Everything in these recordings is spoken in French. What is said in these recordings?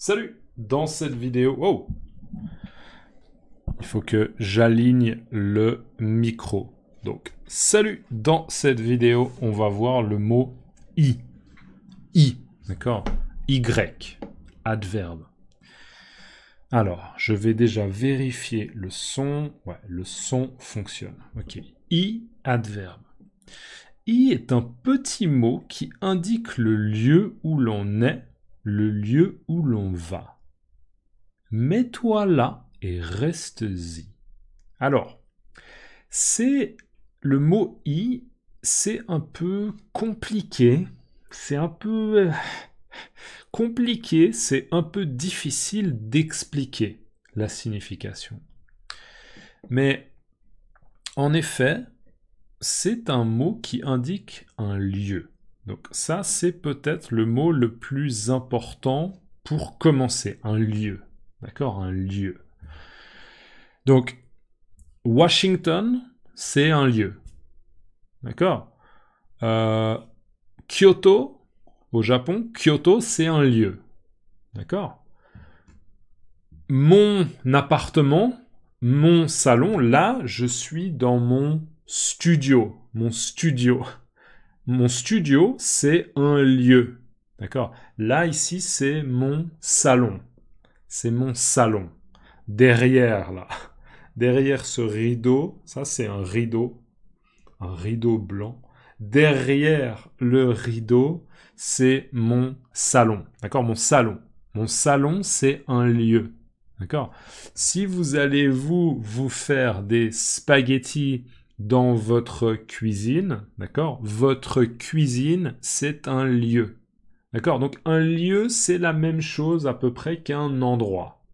Salut Dans cette vidéo... Oh Il faut que j'aligne le micro. Donc, salut Dans cette vidéo, on va voir le mot I. I, d'accord Y, adverbe. Alors, je vais déjà vérifier le son. Ouais, le son fonctionne. Ok. I, adverbe. I est un petit mot qui indique le lieu où l'on est le lieu où l'on va. Mets-toi là et reste-y. Alors, c'est le mot i, c'est un peu compliqué, c'est un peu compliqué, c'est un peu difficile d'expliquer la signification. Mais en effet, c'est un mot qui indique un lieu. Donc ça, c'est peut-être le mot le plus important pour commencer, un lieu. D'accord Un lieu. Donc, Washington, c'est un lieu. D'accord euh, Kyoto, au Japon, Kyoto, c'est un lieu. D'accord Mon appartement, mon salon, là, je suis dans mon studio. Mon studio. Mon studio, c'est un lieu. D'accord Là, ici, c'est mon salon. C'est mon salon. Derrière, là. Derrière ce rideau, ça c'est un rideau. Un rideau blanc. Derrière le rideau, c'est mon salon. D'accord Mon salon. Mon salon, c'est un lieu. D'accord Si vous allez vous, vous faire des spaghettis dans votre cuisine, d'accord Votre cuisine, c'est un lieu. D'accord Donc un lieu, c'est la même chose à peu près qu'un endroit.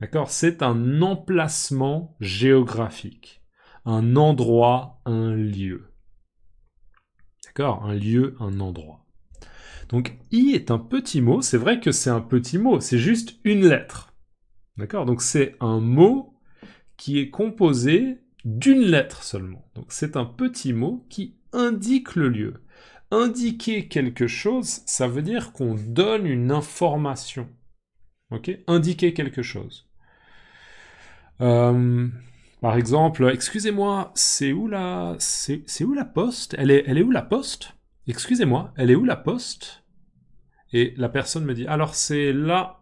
D'accord C'est un emplacement géographique. Un endroit, un lieu. D'accord Un lieu, un endroit. Donc i est un petit mot, c'est vrai que c'est un petit mot, c'est juste une lettre. D'accord Donc c'est un mot qui est composé d'une lettre seulement. Donc c'est un petit mot qui indique le lieu. Indiquer quelque chose, ça veut dire qu'on donne une information. Ok Indiquer quelque chose. Euh, par exemple, excusez-moi, c'est où la, c'est, où la poste elle est, elle est où la poste Excusez-moi, elle est où la poste Et la personne me dit, alors c'est là,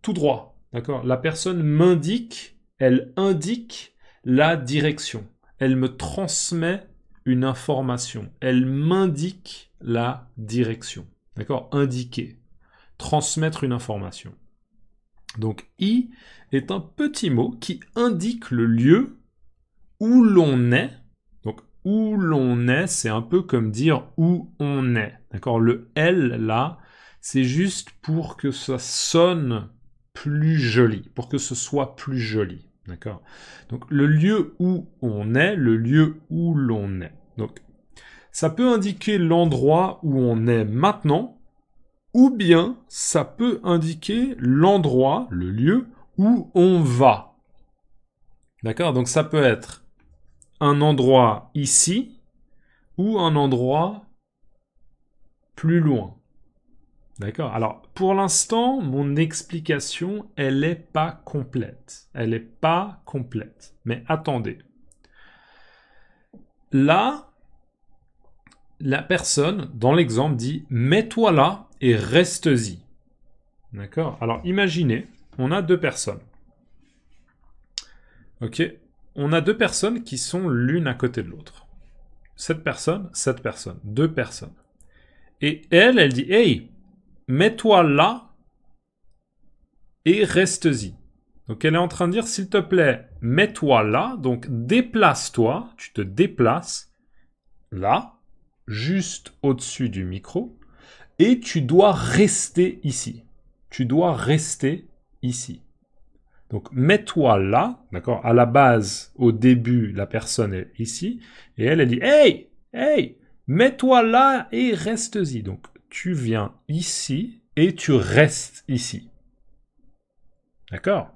tout droit. D'accord La personne m'indique, elle indique la direction. Elle me transmet une information. Elle m'indique la direction. D'accord Indiquer. Transmettre une information. Donc i est un petit mot qui indique le lieu où l'on est. Donc où l'on est, c'est un peu comme dire où on est. D'accord Le L là, c'est juste pour que ça sonne plus joli, pour que ce soit plus joli. D'accord Donc le lieu où on est, le lieu où l'on est. Donc ça peut indiquer l'endroit où on est maintenant, ou bien ça peut indiquer l'endroit, le lieu où on va. D'accord Donc ça peut être un endroit ici ou un endroit plus loin. D'accord. Alors, pour l'instant, mon explication, elle n'est pas complète. Elle n'est pas complète. Mais attendez. Là, la personne, dans l'exemple, dit Mets-toi là et reste-y. D'accord Alors, imaginez, on a deux personnes. Ok On a deux personnes qui sont l'une à côté de l'autre. Cette personne, cette personne, deux personnes. Et elle, elle dit Hey, mets-toi là et reste-y. Donc elle est en train de dire, s'il te plaît, mets-toi là, donc déplace-toi, tu te déplaces là, juste au-dessus du micro, et tu dois rester ici. Tu dois rester ici. Donc mets-toi là, d'accord À la base, au début, la personne est ici, et elle, elle dit, hey, hey, mets-toi là et reste-y. Donc tu viens ici et tu restes ici. D'accord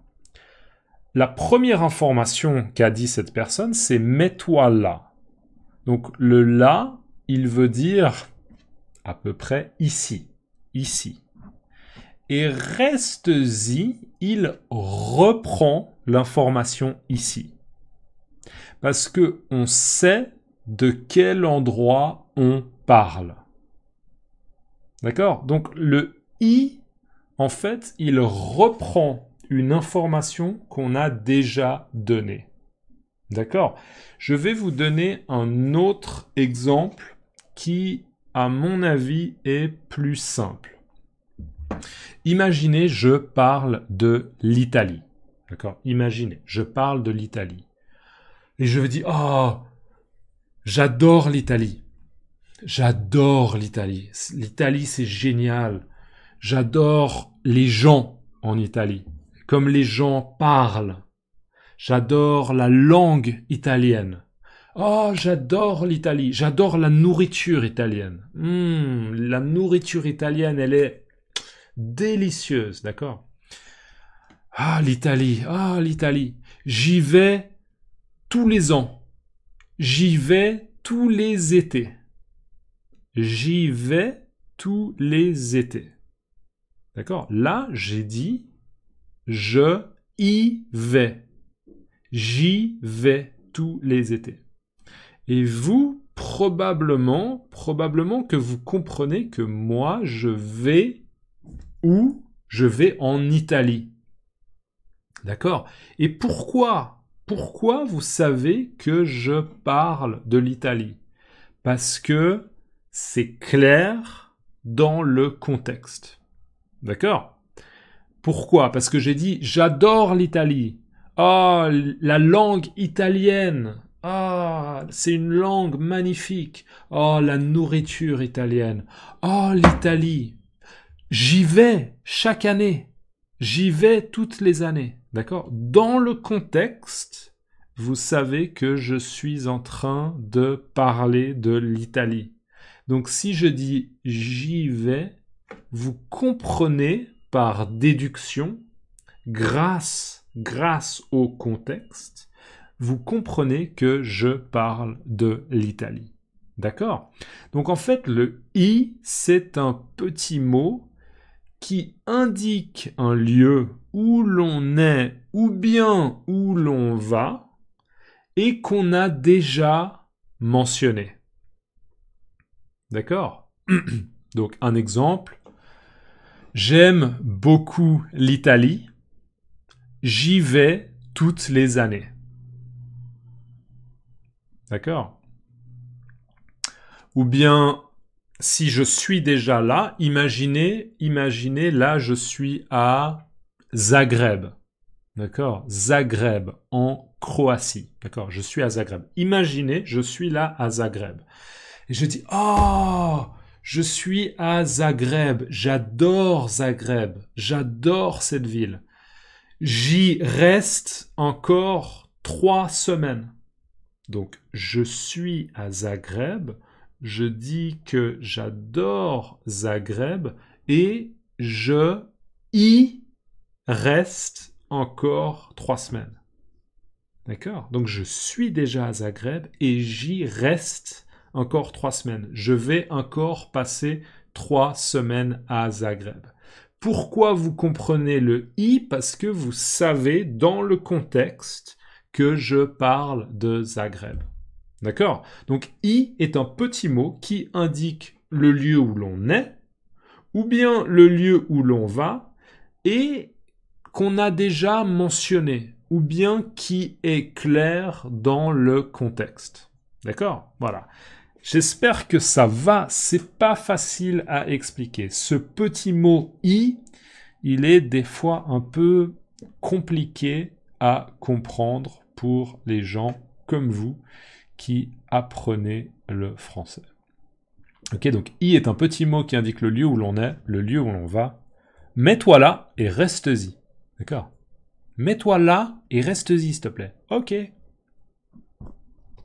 La première information qu'a dit cette personne, c'est mets-toi là. Donc le là, il veut dire à peu près ici, ici. Et reste y il reprend l'information ici. Parce que on sait de quel endroit on parle. D'accord Donc le i, en fait, il reprend une information qu'on a déjà donnée. D'accord Je vais vous donner un autre exemple qui, à mon avis, est plus simple. Imaginez, je parle de l'Italie. D'accord Imaginez, je parle de l'Italie. Et je vais dire, oh, j'adore l'Italie. J'adore l'Italie. L'Italie, c'est génial. J'adore les gens en Italie, comme les gens parlent. J'adore la langue italienne. Oh, j'adore l'Italie. J'adore la nourriture italienne. Hmm, la nourriture italienne, elle est délicieuse, d'accord Ah, l'Italie. Ah, l'Italie. J'y vais tous les ans. J'y vais tous les étés. J'y vais tous les étés. D'accord Là, j'ai dit je y vais. J'y vais tous les étés. Et vous, probablement, probablement que vous comprenez que moi, je vais où Je vais en Italie. D'accord Et pourquoi Pourquoi vous savez que je parle de l'Italie Parce que c'est clair dans le contexte. D'accord Pourquoi Parce que j'ai dit j'adore l'Italie. Ah, oh, la langue italienne. Ah, oh, c'est une langue magnifique. Oh, la nourriture italienne. Oh, l'Italie. J'y vais chaque année. J'y vais toutes les années. D'accord Dans le contexte, vous savez que je suis en train de parler de l'Italie. Donc si je dis j'y vais, vous comprenez par déduction, grâce, grâce au contexte, vous comprenez que je parle de l'Italie. D'accord Donc en fait, le i, c'est un petit mot qui indique un lieu où l'on est ou bien où l'on va et qu'on a déjà mentionné. D'accord Donc un exemple. J'aime beaucoup l'Italie. J'y vais toutes les années. D'accord Ou bien, si je suis déjà là, imaginez, imaginez, là, je suis à Zagreb. D'accord Zagreb, en Croatie. D'accord Je suis à Zagreb. Imaginez, je suis là à Zagreb. Et je dis, oh, je suis à Zagreb. J'adore Zagreb. J'adore cette ville. J'y reste encore trois semaines. Donc, je suis à Zagreb. Je dis que j'adore Zagreb et je y reste encore trois semaines. D'accord Donc je suis déjà à Zagreb et j'y reste encore trois semaines. Je vais encore passer trois semaines à Zagreb. Pourquoi vous comprenez le i Parce que vous savez dans le contexte que je parle de Zagreb. D'accord Donc i est un petit mot qui indique le lieu où l'on est, ou bien le lieu où l'on va, et qu'on a déjà mentionné, ou bien qui est clair dans le contexte. D'accord Voilà. J'espère que ça va. C'est pas facile à expliquer. Ce petit mot i, il est des fois un peu compliqué à comprendre pour les gens comme vous qui apprenez le français. Ok, donc i est un petit mot qui indique le lieu où l'on est, le lieu où l'on va. Mets-toi là et reste-y. D'accord Mets-toi là et reste-y, s'il te plaît. Ok.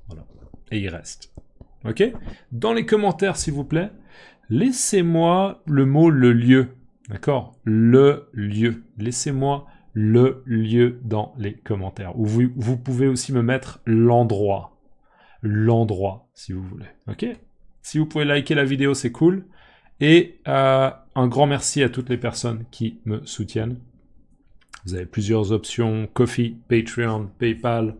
Voilà. Et il reste ok Dans les commentaires, s'il vous plaît, laissez-moi le mot le lieu, d'accord Le lieu. Laissez-moi le lieu dans les commentaires. Ou vous, vous pouvez aussi me mettre l'endroit. L'endroit, si vous voulez, ok Si vous pouvez liker la vidéo, c'est cool. Et euh, un grand merci à toutes les personnes qui me soutiennent. Vous avez plusieurs options, Coffee, Patreon, PayPal,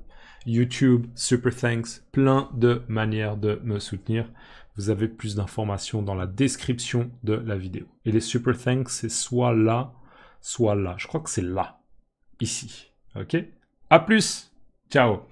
YouTube, Super Thanks, plein de manières de me soutenir. Vous avez plus d'informations dans la description de la vidéo. Et les Super Thanks, c'est soit là, soit là. Je crois que c'est là, ici. OK À plus Ciao